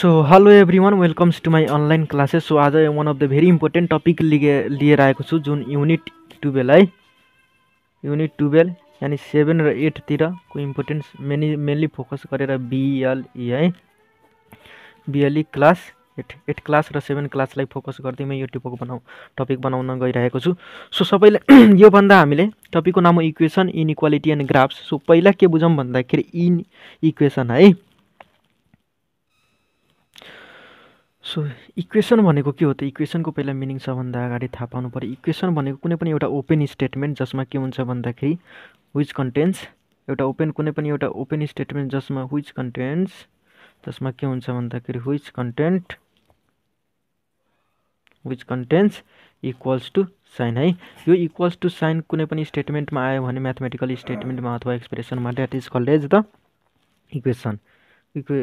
so hello everyone welcomes to my online classes so आज one of the very important topic लिए लिएर आएको छु जुन युनिट टुवेल्भ है युनिट टुवेल्भ यानि सेभेन र एटतिरको इम्पोर्टेन्स मेनी मेनली फोकस गरेर बिएलई e e है बिएलई क्लास एट एट क्लास र सेभेन क्लासलाई फोकस गर्दै म यो टपिक बनाउ टपिक बनाउन गइरहेको छु सो सबैले योभन्दा हामीले टपिकको नाम हो equation inequality and graphs so पहिला के बुझौँ भन्दाखेरि इन इक्वेसन है सो इक्वेसन भनेको के हो त इक्वेसनको पहिला मिनिङ सबभन्दा अगाडि थाहा पाउनु पऱ्यो इक्वेसन भनेको कुनै पनि एउटा ओपन स्टेटमेन्ट जसमा के हुन्छ भन्दाखेरि विच कन्टेन्स एउटा ओपन कुनै पनि एउटा ओपन स्टेटमेन्ट जसमा विच कन्टेन्ट्स जसमा के हुन्छ भन्दाखेरि which content which contents equals to sign है यो इक्वल्स टु साइन कुनै पनि स्टेटमेन्टमा आयो भने म्याथमेटिकल स्टेटमेन्टमा अथवा एक्सप्रेसनमा that is called as the equation इक्वे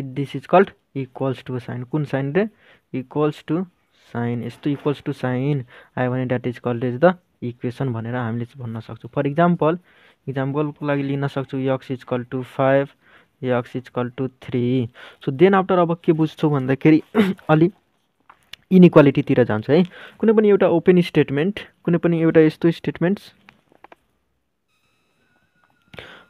it this is called equals to sign कुन साइन रे इक्वल्स टु साइन यस्तो इक्वल्स टु साइन आयो भने that is called is the equation भनेर हामीले भन्न सक्छौँ फर इक्जाम्पल इक्जाम्पलको लागि लिन सक्छौँ x is equal to five x is to three so then after अब के बुझ्छौँ भन्दाखेरि अलि इनइक्वालिटीतिर जान्छ है कुनै पनि एउटा ओपन स्टेटमेन्ट कुनै पनि एउटा यस्तो स्टेटमेन्ट्स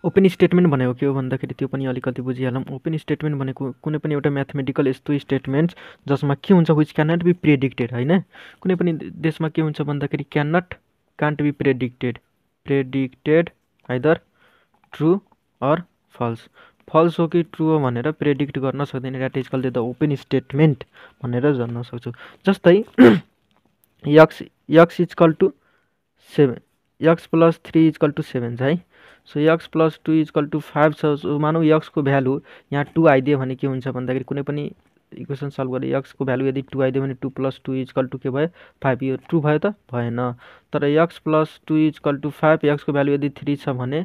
ओपन स्टेटमेन्ट भनेको के हो भन्दाखेरि त्यो पनि अलिकति बुझिहालौँ ओपन स्टेटमेन्ट भनेको कुनै पनि एउटा म्याथमेटिकल यस्तो स्टेटमेन्ट जसमा के हुन्छ which can not be predicted होइन कुनै पनि देशमा के हुन्छ भन्दाखेरि can not can't be predicted predicted either true or false false हो कि ट्रु हो भनेर प्रेडिक्ट गर्न सक्दैन that is called the open statement भनेर जान्न सक्छु जस्तै x x is equal to seven x plus three is equal to seven छ है so x plus two is equal to five छ सो मानौँ यक्सको भ्यालु यहाँ टू आइदियो भने के हुन्छ भन्दाखेरि कुनै पनि इक्वेसन सल्भ गरेँ यक्सको भ्यालु यदि टू आइदियो भने two plus two is equal to के भयो फाइभ यो टू भयो त भएन तर x plus two is equal to five यक्सको भ्यालु यदि थ्री छ भने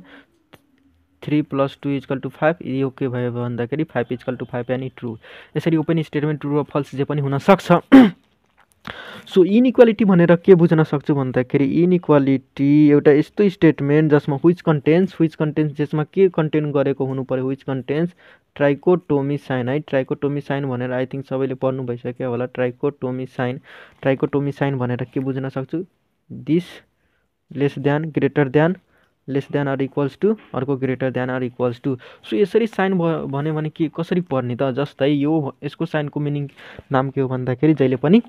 three plus two is equal to five यो के भयो भन्दाखेरि फाइभ इजकल टू फाइभ यानि ट्रु यसरी ओपन स्टेटमेन्ट ट्रु र फल्स जे पनि हुनसक्छ सो इनइक्वालिटी भनेर के बुझ्न सक्छु भन्दाखेरि इनइक्वालिटी एउटा यस्तो स्टेटमेन्ट जसमा विच कन्टेन्स विच कन्टेन्स जसमा के कन्टेन्ट गरेको हुनु पऱ्यो विच कन्टेन्ट्स ट्राइकोटोमी साइन है ट्राइकोटोमी साइन भनेर आई थिङ्क सबैले पढ्नु भइसक्यो होला ट्राइकोटोमी साइन ट्राइकोटोमी साइन भनेर के बुझ्न सक्छु this less than greater than less than or equals to अर्को greater than or equals to so यसरी साइन भयो भन्यो भने के कसरी पढ्ने त जस्तै यो यसको साइनको मिनिङ नाम के हो भन्दाखेरि जहिले पनि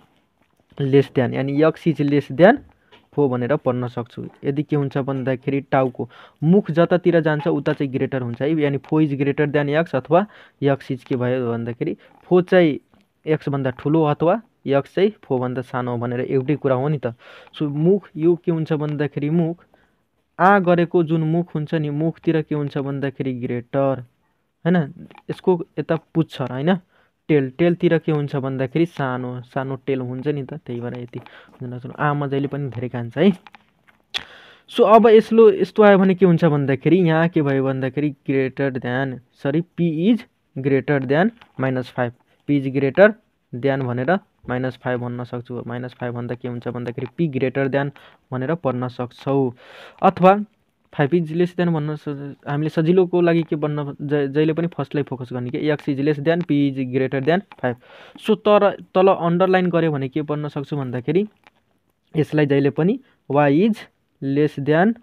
लेस देन यानि x is less than four भनेर पढ्न सक्छु यदि के हुन्छ भन्दाखेरि टाउको मुख जतातिर जान्छ उता चाहिँ ग्रेटर हुन्छ है यानि four is greater than x अथवा यक्स इज के भयो भन्दाखेरि फो चाहिँ यक्सभन्दा ठुलो अथवा यक्स चाहिँ फोभन्दा सानो हो भनेर एउटै कुरा हो नि त सो मुख यो के हुन्छ भन्दाखेरि मुख आ गरेको जुन मुख हुन्छ नि मुखतिर के हुन्छ भन्दाखेरि ग्रेटर होइन यसको यता पुच्छर होइन टेल टेलतिर के हुन्छ भन्दाखेरि सानो सानो टेल हुन्छ नि त त्यही भएर यति आमा जहिले पनि धेरै खान्छ है सो अब यसलो यस्तो आयो भने के हुन्छ भन्दाखेरि यहाँ के भयो भन्दाखेरि greater than sorry p is greater than minus five p is greater than भनेर माइनस फाइभ भन्न सक्छु माइनस फाइभ भन्दा के हुन्छ भन्दाखेरि पी ग्रेटर देन भनेर पढ्न सक्छौ अथवा फाइभ इज लेस देन भन्न हामीले सजिलोको लागि के बन्न जहिले पनि फर्स्टलाई फोकस गर्ने कि x is less than p is greater than five so तर तल अन्डरलाइन गऱ्यो भने के भन्न सक्छु भन्दाखेरि यसलाई जहिले पनि y is less than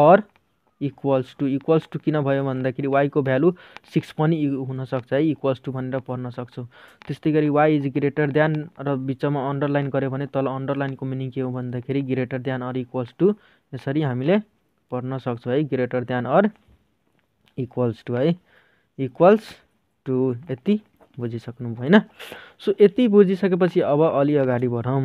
or equals to equals to किन भयो भन्दाखेरि वाइको भ्यालु सिक्स पनि हुनसक्छ है इक्वल्स टू भनेर पढ्न सक्छौँ त्यस्तै गरी वाइ इज ग्रेटर देन र बिचमा अन्डरलाइन गऱ्यो भने तल अन्डरलाइनको मिनिङ के हो भन्दाखेरि greater than or equals to यसरी हामीले पढ्न सक्छौँ है greater than or equals to है इक्वल्स टु यति बुझिसक्नु होइन सो यति बुझिसकेपछि अब अलि अगाडि बढौँ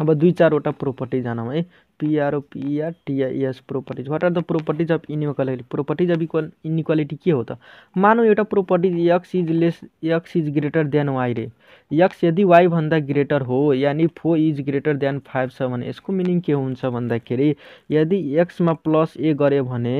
अब दुई चारवटा प्रोपर्टी जानौँ है पिआर पिआर टिआइएस properties what are the properties of inequality properties of equal inequality के हो त मानौँ एउटा properties x is less x is greater than y रे एक्स यदि वाईभन्दा ग्रेटर हो यानि four is greater than five छ भने यसको मिनिङ के हुन्छ भन्दाखेरि यदि एक्समा प्लस ए गऱ्यो भने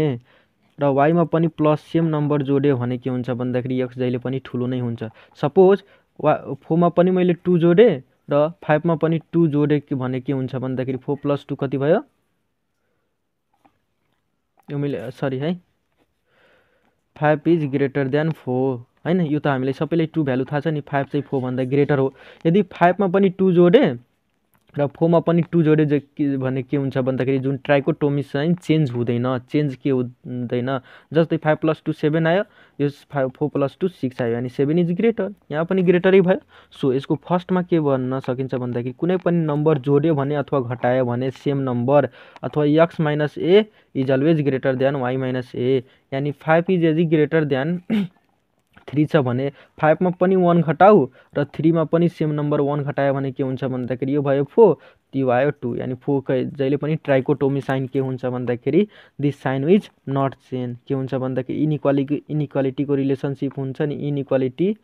र वाईमा पनि प्लस सेम नम्बर जोड्यो भने के हुन्छ भन्दाखेरि एक्स जहिले पनि ठुलो नै हुन्छ सपोज वा फोरमा पनि मैले टू जोडेँ र फाइभमा पनि टु जोडे भने के हुन्छ भन्दाखेरि फोर प्लस टू कति भयो यो मैले सरी है five is greater than four होइन यो त हामीलाई सबैलाई टू भ्यालु थाहा छ नि फाइभ चाहिँ फोरभन्दा ग्रेटर हो यदि फाइभमा पनि टू जोडे र फोमा पनि टु जोड्यो जो भने के हुन्छ भन्दाखेरि जुन ट्राइकोटोमिस चाहिँ चेन्ज हुँदैन चेन्ज के हुँदैन जस्तै फाइभ प्लस टू सेभेन आयो यो five four plus two six आयो अनि सेभेन इज ग्रेटर यहाँ पनि ग्रेटरै भयो सो यसको फर्स्टमा के भन्न सकिन्छ भन्दाखेरि कुनै पनि नम्बर जोड्यो भने अथवा घटायो भने सेम नम्बर अथवा x minus a is always greater than y minus a यानि five is as greater than three छ भने फाइभमा पनि वान घटाऊ र थ्रीमा पनि सेम नम्बर वान घटायो भने के हुन्छ भन्दाखेरि यो भयो फोर त्यो भयो टू यानि फोरको जहिले पनि ट्राइकोटोमी साइन के हुन्छ भन्दाखेरि this sign is not same के हुन्छ भन्दाखेरि इनइक्वालिटी इनइक्वालिटीको रिलेसनसिप हुन्छ नि इनइक्वालिटी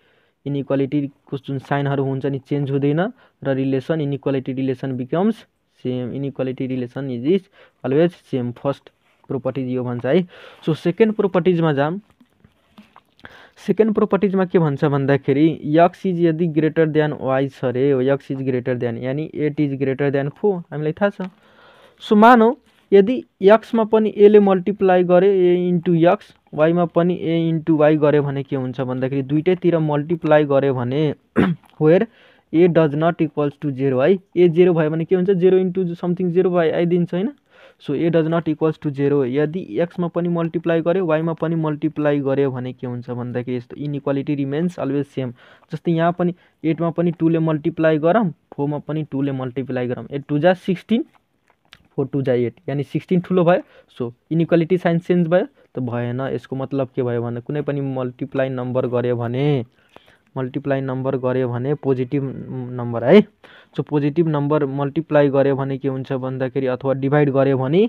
इनइक्वालिटीको जुन साइनहरू हुन्छ नि चेन्ज हुँदैन र relation inequality relation becomes same inequality relation is is always same first properties यो भन्छ है सो सेकेन्ड प्रोपर्टिजमा जाम सेकेन्ड प्रोपर्टिजमा के भन्छ भन्दाखेरि यक्स इज यदि ग्रेटर देन वाइ छ अरे हो यक्स इज ग्रेटर देन यानि eight is greater than four हामीलाई थाहा छ सो मानौ यदि यक्समा पनि एले मल्टिप्लाई गरे ए इन्टु यक्स वाइमा पनि ए इन्टु वाइ गऱ्यो भने के हुन्छ भन्दाखेरि दुइटैतिर मल्टिप्लाई गऱ्यो भने where a does not equals to zero है ए जेरो भयो भने के हुन्छ जेरो इन्टु समथिङ जेरो भयो आइदिन्छ होइन so a does not equals to zero यदि एक्समा पनि मल्टिप्लाई गऱ्यो वाइमा पनि मल्टिप्लाई गऱ्यो भने के हुन्छ भन्दाखेरि यस्तो इनइक्वालिटी रिमेन्स अलवेज सेम जस्तै यहाँ पनि एटमा पनि टूले मल्टिप्लाई गरौँ फोरमा पनि टूले मल्टिप्लाई गरौँ एट टू जा सिक्सटिन फोर टू जा एट यानि सिक्सटिन ठुलो भयो सो इनइक्वालिटी साइन चेन्ज भयो त भएन यसको मतलब के भयो भने कुनै पनि मल्टिप्लाई नम्बर गऱ्यो भने मल्टिप्लाई नंबर गये पोजिटिव नंबर हाई सो पोजिटिव नंबर मल्टिप्लाई गये के भादा खेल अथवा डिभाइड गये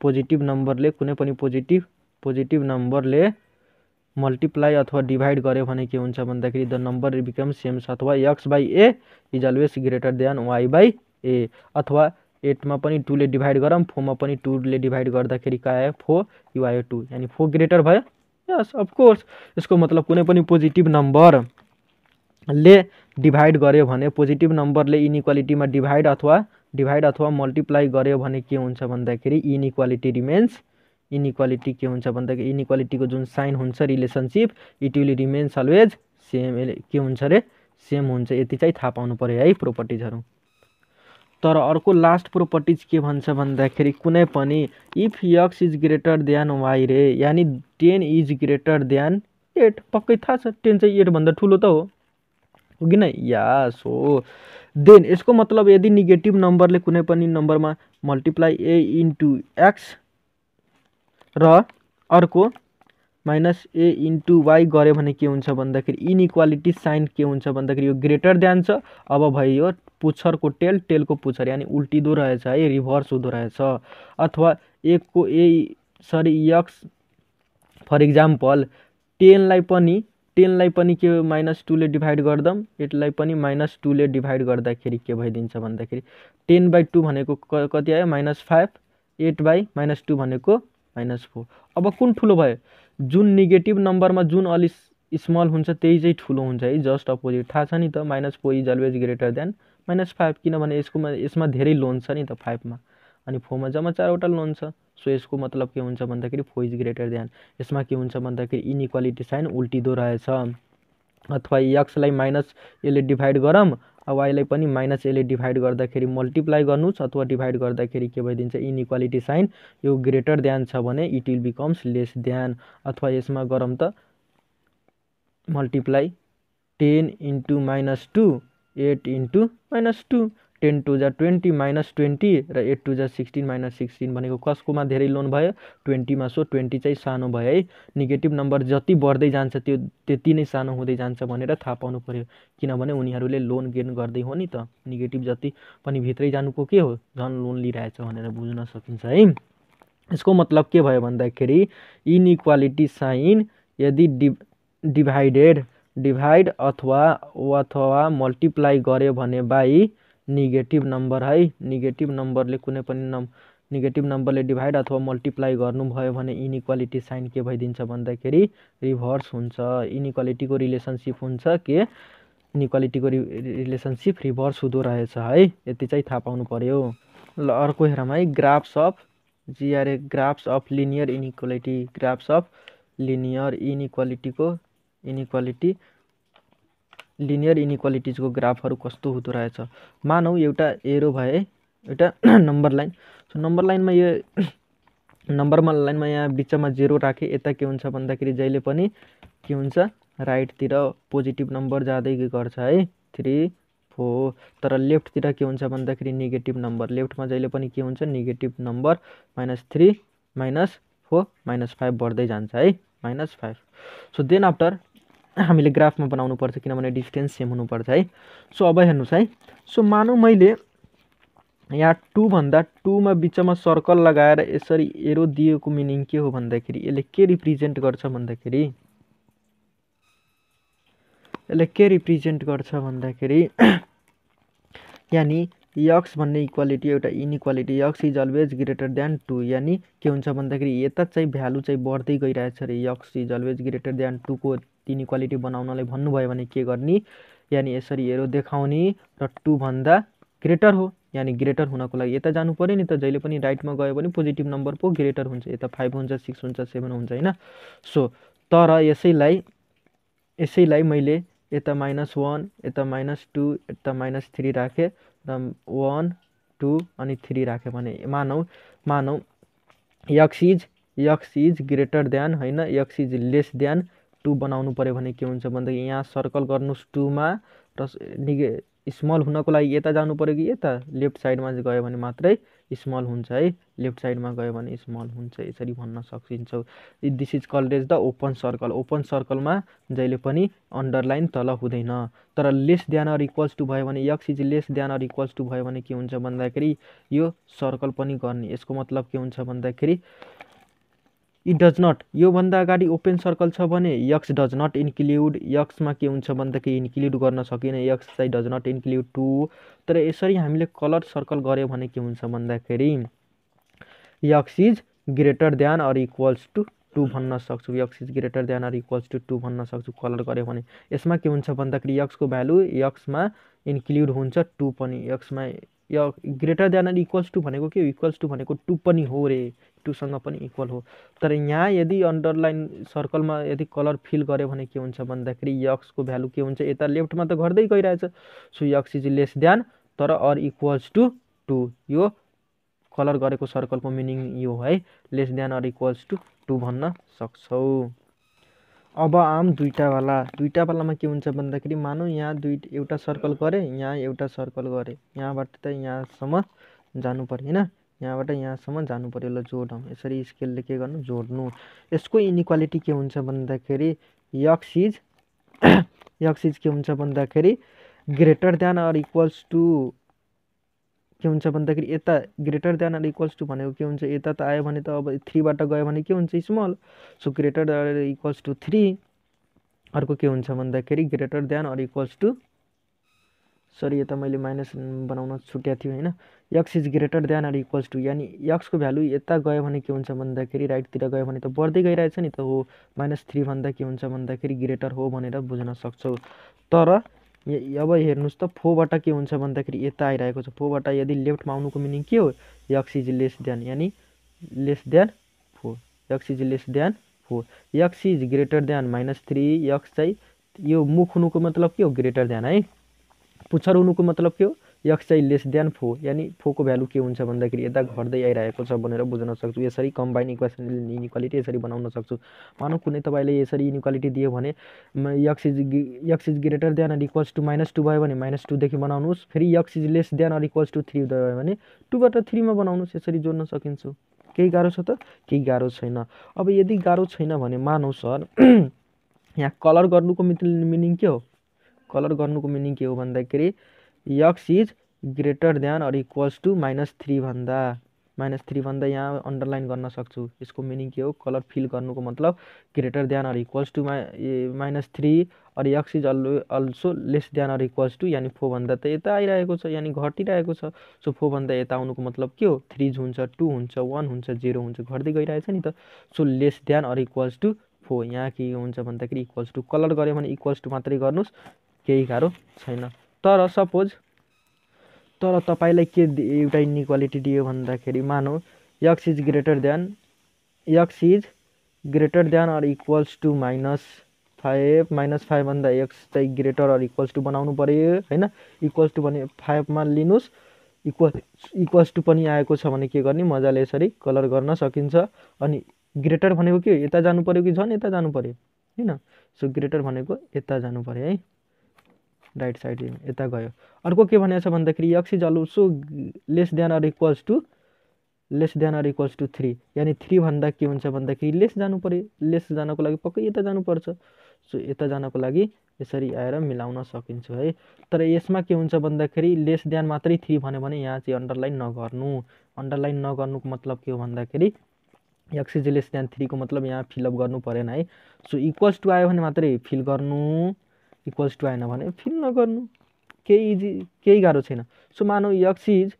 पोजिटिव नंबर ने कुछ पोजिटिव पोजिटिव नंबर ने मल्टिप्लाई अथवा डिभाइड गये के भादा खेल द नंबर बिकम सेम्स अथवा x by a is always greater than y by a अथवा एट में टू ले डिभाड फोरमा फोर में टू ले कहाँ कर फोर यू आयो टू यानी फोर ग्रेटर भाई यस अफकोर्स इसको मतलब कुछ पोजिटिव नंबर ले डिभाइड गर्यो भने पोजिटिभ नम्बरले इनइक्वालिटीमा डिभाइड अथवा डिभाइड अथवा मल्टिप्लाई गर्यो भने के हुन्छ भन्दाखेरि इनइक्वालिटी रिमेन्स इनइक्वालिटी के हुन्छ भन्दाखेरि इनइक्वालिटीको जुन साइन हुन्छ relationship it will remains always same के हुन्छ अरे सेम हुन्छ यति चाहिँ थाहा पाउनु पऱ्यो है प्रोपर्टिजहरू तर अर्को लास्ट प्रोपर्टिज के भन्छ भन्दाखेरि कुनै पनि if x is greater than y रे यानि ten is greater than eight पक्कै थाहा छ टेन चाहिँ एटभन्दा ठुलो त हो हो कि नै यास हो देन यसको मतलब यदि नेगेटिभ नम्बरले कुनै पनि नम्बरमा मल्टिप्लाई ए इन्टु एक्स र अर्को माइनस ए इन्टु वाइ गऱ्यो भने के हुन्छ भन्दाखेरि इनइक्वालिटी साइन के हुन्छ भन्दाखेरि यो ग्रेटर देन छ अब भयो पुच्छरको टेल टेलको पुच्छर यानि उल्टिँदो रहेछ है रिभर्स हुँदो रहेछ अथवा एकको a sorry x for example टेनलाई पनि टेनलाई पनि के माइनस टूले डिभाइड गर्दा एटलाई पनि माइनस टूले डिभाइड गर्दाखेरि के भइदिन्छ भन्दाखेरि टेन बाई टू भनेको कति आयो minus five eight by minus two भनेको माइनस फोर अब कुन ठुलो भयो जुन नेगेटिभ नम्बरमा जुन अलि स्मल हुन्छ त्यही चाहिँ ठुलो हुन्छ है जस्ट अपोजिट थाहा छ नि त minus four is always greater than minus five किनभने यसकोमा यसमा धेरै लोन छ नि त फाइभमा अनि फोरमा जम्मा चारवटा लोन छ सो यसको मतलब के हुन्छ भन्दाखेरि फो इज ग्रेटर देन यसमा के हुन्छ भन्दाखेरि इनइक्वालिटी साइन उल्टिँदो रहेछ अथवा यक्सलाई माइनस यसले डिभाइड गरौँ वाइलाई पनि माइनस यसले डिभाइड गर्दाखेरि मल्टिप्लाई गर्नुहोस् अथवा डिभाइड गर्दाखेरि के भइदिन्छ इनइक्वालिटी साइन यो ग्रेटर ध्यान छ भने इट विल बिकम्स लेस ध्यान अथवा यसमा गरौँ त multiply ten into minus two eight into minus two ten two जा ट्वेन्टी माइनस ट्वेन्टी र एट टु जा सिक्सटिन माइनस सिक्सटिन भनेको कसकोमा धेरै लोन भयो ट्वेन्टीमा सो ट्वेन्टी चाहिँ सानो भयो है नेगेटिभ नम्बर जति बढ्दै जान्छ त्यो त्यति नै सानो हुँदै जान्छ भनेर थाहा पाउनु पऱ्यो किनभने उनीहरूले लोन गेन गर्दै हो नि त नेगेटिभ जति पनि भित्रै जानुको के हो झन् लोन लिइरहेछ भनेर बुझ्न सकिन्छ है यसको मतलब के भयो भन्दाखेरि इनइक्वालिटी साइन यदि डि डिभाइडेड डिभाइड अथवा अथवा मल्टिप्लाई गऱ्यो भने बाई निगेटिभ नम्बर है निगेटिभ नम्बरले कुनै पनि नम् निगेटिभ नम्बरले डिभाइड अथवा मल्टिप्लाई गर्नुभयो भने इनइक्वालिटी साइन के भइदिन्छ भन्दाखेरि रिभर्स हुन्छ इनइक्वालिटीको रिलेसनसिप हुन्छ के इनइक्वालिटीको रि रिलेसनसिप रिभर्स हुँदो रहेछ है यति चाहिँ थाहा पाउनु पऱ्यो ल अर्को हेरौँ है ग्राफ्स अफ जिआरए graphs of linear inequality graphs of linear इनइक्वालिटीको इनइक्वालिटी लिनियर इनिक्वालिटिजको ग्राफहरू कस्तो हुँदो रहेछ मानौ एउटा एरो भए है एउटा नम्बर लाइन सो नम्बर लाइनमा यो नम्बरमा लाइनमा यहाँ बिचमा जेरो राखेँ यता के हुन्छ भन्दाखेरि जहिले पनि के हुन्छ राइटतिर पोजिटिभ नम्बर जाँदै गर्छ है थ्री फोर तर लेफ्टतिर के हुन्छ भन्दाखेरि नेगेटिभ नम्बर लेफ्टमा जहिले पनि के हुन्छ negative number minus three minus four minus five बढ्दै जान्छ है minus five so then after हामीले ग्राफमा बनाउनु पर्छ किनभने डिस्टेन्स सेम हुनुपर्छ है सो अब हेर्नुहोस् है सो मानौँ मैले यहाँ टूभन्दा टूमा बिचमा सर्कल लगाएर यसरी एरो दिएको मिनिङ के हो भन्दाखेरि यसले के रिप्रेजेन्ट गर्छ भन्दाखेरि यसले के रिप्रेजेन्ट गर्छ भन्दाखेरि यानि यक्स भन्ने इक्वालिटी एउटा inequality x is always greater than two यानि के हुन्छ भन्दाखेरि यता चाहिँ भ्यालु चाहिँ बढ्दै गइरहेछ अरे x is always greater than टूको तिन इक्वालिटी बनाउनलाई भन्नुभयो भने के गर्ने यानि यसरी हेरो देखाउने र भन्दा ग्रेटर हो यानि ग्रेटर हुनको लागि यता जानु पऱ्यो नि त जहिले पनि राइटमा गयो भने पोजिटिभ नम्बर पो ग्रेटर हुन्छ यता फाइभ हुन्छ सिक्स हुन्छ सेभेन हुन्छ होइन सो तर यसैलाई यसैलाई मैले यता माइनस वान यता माइनस टू यता माइनस थ्री राखेँ र वान टू अनि थ्री राखेँ भने मानौ मानौँ x is x is greater than होइन x is less than two बनाउनु पऱ्यो भने के हुन्छ भनेदेखि यहाँ सर्कल गर्नुहोस् टूमा र निगे स्मल हुनको लागि यता जानु पऱ्यो कि यता लेफ्ट साइडमा गयो भने मात्रै स्मल हुन्छ है लेफ्ट साइडमा गयो भने स्मल हुन्छ यसरी भन्न सकिन्छौँ this is called as the open circle open सर्कलमा जहिले पनि अन्डरलाइन तल हुँदैन तर lace than or equals to भयो भने x is less than or equals to भयो भने के हुन्छ भन्दाखेरि यो सर्कल पनि गर्ने यसको मतलब के हुन्छ भन्दाखेरि इट डज नट योभन्दा अगाडि ओपन सर्कल छ भने यक्स डज नट इन्क्लुड यक्समा के हुन्छ भन्दाखेरि इन्क्लुड गर्न सकिनँ यक्स चाहिँ डज नट इन्क्लुड टु तर यसरी हामीले कलर सर्कल गऱ्यो भने के हुन्छ भन्दाखेरि x is greater than or equals to two भन्न सक्छु x is greater than or equals to two भन्न सक्छु कलर गऱ्यो भने यसमा के हुन्छ भन्दाखेरि यक्सको भ्यालु यक्समा इन्क्लुड हुन्छ टू पनि यक्समा या greater than and equals to भनेको के इक्वल्स टु भनेको टु पनि हो रे टूसँग पनि इक्वल हो तर यहाँ यदि अन्डरलाइन सर्कलमा यदि कलर फिल गऱ्यो भने के हुन्छ भन्दाखेरि यक्सको भ्यालु के हुन्छ यता लेफ्टमा त घट्दै गइरहेछ so x is less than तर अर इक्वल्स टु टु यो कलर गरेको सर्कलको मिनिङ यो है less than or equals to two भन्न सक्छौ अब आम दुइटावाला दुईवटावालामा के हुन्छ भन्दाखेरि मानौ यहाँ दुई एउटा सर्कल गरेँ यहाँ एउटा सर्कल गरेँ यहाँबाट त यहाँसम्म जानु पर्यो होइन यहाँबाट यहाँसम्म जानु पर्यो ल जोडौँ यसरी स्केलले के गर्नु जोड्नु यसको इनइक्वालिटी के हुन्छ भन्दाखेरि यक्स इज यक्स इज के हुन्छ भन्दाखेरि greater than or equals to के हुन्छ भन्दाखेरि यता greater than or equals to भनेको के हुन्छ यता त आयो भने त अब थ्रीबाट गयो भने के हुन्छ small so greater than or equals to three अर्को के हुन्छ भन्दाखेरि greater than or equals to sorry यता मैले माइनस बनाउन छुट्याएको थिएँ होइन x is greater than or equals to यानि यक्सको भ्यालु यता गयो भने के हुन्छ भन्दाखेरि राइटतिर गयो भने त बढ्दै गइरहेछ नि त हो माइनस थ्री भन्दा के हुन्छ भन्दाखेरि ग्रेटर हो भनेर बुझ्न सक्छौँ तर अब हेर्नुहोस् त फोबाट के हुन्छ भन्दाखेरि यता आइरहेको छ फोबाट यदि लेफ्टमा आउनुको मिनिङ के हो यक्स इज लेस देन यानि lace than four x is less than four x is greater than minus three x चाहिँ यो मुख हुनुको मतलब के हो ग्रेटर देन है पुच्छर हुनुको मतलब के हो एक्स चाहिँ लेस देन फो यानि फोको भ्यालु के हुन्छ भन्दाखेरि यता घट्दै आइरहेको छ भनेर बुझ्न सक्छु यसरी कम्बाइन इक्वेसन इनिक्वालिटी यसरी बनाउन सक्छु मानौँ कुनै तपाईँले यसरी इनिक्वालिटी दियो भने x is x is greater than or equals to minus two भयो भने माइनस टूदेखि बनाउनुहोस् फेरि x is less than or equals to three भयो भने टूबाट थ्रीमा बनाउनुहोस् यसरी जोड्न सकिन्छ केही गाह्रो छ त केही गाह्रो छैन अब यदि गाह्रो छैन भने मानौँ सर यहाँ कलर गर्नुको मिनिङ के हो कलर गर्नुको मिनिङ के हो भन्दाखेरि x is greater than or equals to minus भन्दा माइनस भन्दा यहाँ अन्डरलाइन गर्न सक्छु यसको मिनिङ के हो कलर फिल गर्नुको मतलब greater than or equals to माइ minus three or x is अल् also less than or equals to यानि फोरभन्दा त यता आइरहेको छ यानि घटिरहेको छ सो फोरभन्दा यता आउनुको मतलब के हो थ्री हुन्छ टू हुन्छ वान हुन्छ जिरो हुन्छ घट्दै गइरहेछ नि त so less than or equals to four यहाँ के हुन्छ भन्दाखेरि इक्वल्स टू कलर गऱ्यो भने इक्वल्स टू मात्रै गर्नुहोस् केही गाह्रो छैन तर सपोज तर तपाईँलाई के एउटा इक्वालिटी दियो भन्दाखेरि मानौ x is greater than x is greater than or equals to minus five minus फाइभभन्दा एक्स चाहिँ ग्रेटर अर इक्वल्स टू बनाउनु पऱ्यो होइन इक्वल्स टू भने फाइभमा लिनुहोस् इक्वल इक्वल्स टू पनि आएको छ भने के गर्ने मजाले यसरी कलर गर्न सकिन्छ अनि ग्रेटर भनेको के यता जानु पऱ्यो कि झन् यता जानु पऱ्यो होइन सो ग्रेटर भनेको यता जानु पऱ्यो है राइट साइड यता गयो अर्को के भनेको छ भन्दाखेरि यक्सी जल उसो less than or equals to less than or equals to three यानि थ्री भन्दा के हुन्छ भन्दाखेरि लेस जानु पऱ्यो लेस जानको लागि पक्कै यता जानुपर्छ सो यता जानको लागि यसरी आएर मिलाउन सकिन्छ है तर यसमा के हुन्छ भन्दाखेरि लेस देन मात्रै थ्री भन्यो भने यहाँ चाहिँ अन्डरलाइन नगर्नु अन्डरलाइन नगर्नुको मतलब के हो भन्दाखेरि एक्स इज लेस देन थ्रीको मतलब यहाँ फिलअप गर्नु परेन है सो इक्वल्स टु आयो भने मात्रै फिल गर्नु इक्वल्स टु आएन भने फिल नगर्नु केही इजी केही गाह्रो छैन सो मानौ x is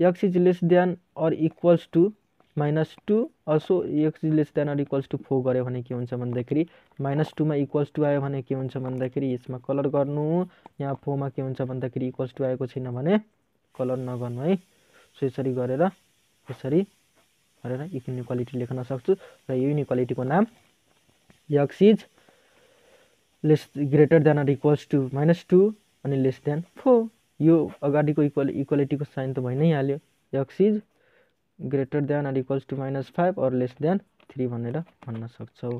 x is less than or equals to minus two also x is less than or equals to four गऱ्यो भने के हुन्छ भन्दाखेरि माइनस टूमा इक्वल्स टू आयो भने के हुन्छ भन्दाखेरि यसमा कलर गर्नु यहाँ फोरमा के हुन्छ भन्दाखेरि इक्वल्स टू आएको छैन भने कलर नगर्नु है सो यसरी गरेर यसरी गरेर इक्वालिटी लेख्न सक्छु र यो इक्वालिटीको नाम x is less greater than or equals to minus two अनि लेस देन फोर यो अगाडिको इक्वल इक्वालिटीको साइन त भइ नै हाल्यो x is greater than or equals to minus five or less than three भनेर भन्न सक्छौ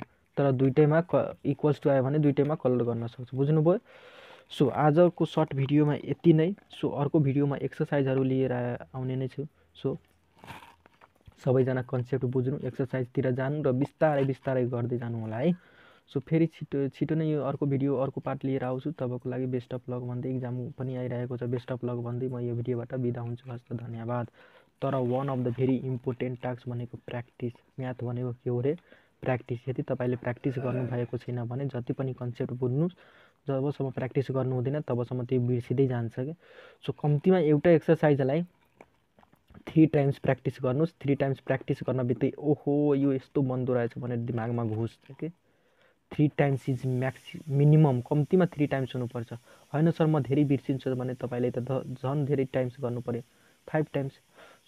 तर दुइटैमा क इक्वल्स टू आयो भने दुइटैमा कलर गर्न सक्छ बुझ्नुभयो सो आजको सर्ट भिडियोमा यति नै सो अर्को भिडियोमा एक्सर्साइजहरू लिएर आउने नै छु सो सबैजना कन्सेप्ट बुझ्नु एक्सर्साइजतिर जानु र बिस्तारै बिस्तारै गर्दै जानु होला है सो फेरि छिटो छिटो नै यो अर्को भिडियो अर्को पार्ट लिएर आउँछु तपाईँको लागि बेस्ट अफ लक भन्दै इक्जाम पनि आइरहेको छ बेस्ट अफ लक भन्दै म यो भिडियोबाट बिदा हुन्छु हस्त धन्यवाद तर one of the very important task भनेको प्र्याक्टिस म्याथ भनेको के हो रे प्र्याक्टिस यदि तपाईँले प्र्याक्टिस गर्नुभएको छैन भने जति पनि कन्सेप्ट बुझ्नुहोस् जबसम्म प्र्याक्टिस गर्नु हुँदैन तबसम्म त्यो बिर्सिँदै जान्छ क्या सो कम्तीमा एउटा एक्सर्साइजलाई थ्री टाइम्स प्र्याक्टिस गर्नुहोस् थ्री टाइम्स प्र्याक्टिस गर्न बित्तिकै ओहो यो यस्तो बन्दो रहेछ भनेर दिमागमा घुस्छ कि थ्री टाइम्स इज म्याक्सि मिनिमम कम्तीमा थ्री टाइम्स हुनुपर्छ होइन सर म धेरै बिर्सिन्छु भने तपाईँले त झन् धेरै टाइम्स गर्नु पऱ्यो फाइभ टाइम्स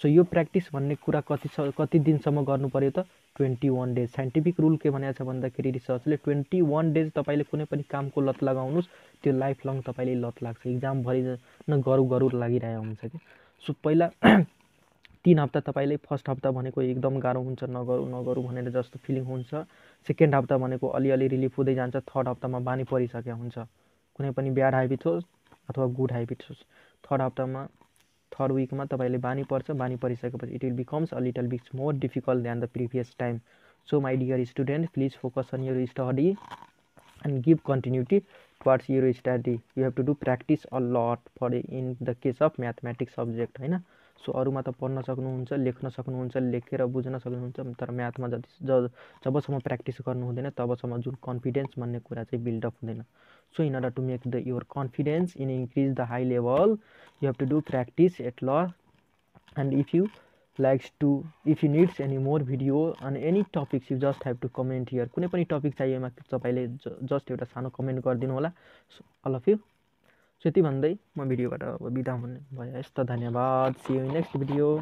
सो यो प्र्याक्टिस भन्ने कुरा कति कति दिनसम्म गर्नु पऱ्यो त twenty one days scientific rule के भनेको छ भन्दाखेरि रिसर्चले ट्वेन्टी वान डेज तपाईँले कुनै पनि कामको लत लगाउनुहोस् त्यो लाइफ लङ तपाईँले लत लाग्छ इक्जामभरि न गरौँ गरौँ लागिरहेको हुन्छ कि सो पहिला तिन हप्ता तपाईँलाई फर्स्ट हप्ता भनेको एकदम गाह्रो हुन्छ नगरौँ नगरौँ भनेर जस्तो फिलिङ हुन्छ सेकेन्ड हप्ता भनेको अलिअलि रिलिफ हुँदै जान्छ थर्ड हप्तामा बानी परिसकेको हुन्छ कुनै पनि ब्याड हेबिट होस् अथवा गुड हेबिट होस् थर्ड हप्तामा थर्ड विकमा तपाईँले बानी पर्छ बानी परिसकेपछि it will becomes a little becomes more difficult than the previous time so my dear student please focus on your study and give continuity towards your study you have to do practice a lot for in the case of mathematics subject होइन so अरूमा त पढ्न सक्नुहुन्छ लेख्न सक्नुहुन्छ लेखेर बुझ्न सक्नुहुन्छ तर म्याथमा जति ज जबसम्म प्र्याक्टिस गर्नु हुँदैन तबसम्म जुन कन्फिडेन्स भन्ने कुरा चाहिँ बिल्डअप हुँदैन so in order to make the your confidence in increase the high level you have to do practice at ल and if you likes to if you needs any more video अनि any topics you just have to comment here कुनै पनि topic चाहिएमा तपाईँले just एउटा सानो comment गरिदिनु होला सो अल अफ यु त्यति भन्दै म भिडियोबाट अब बिदा हुने भयो यस्तो धन्यवाद सियु नेक्स्ट भिडियो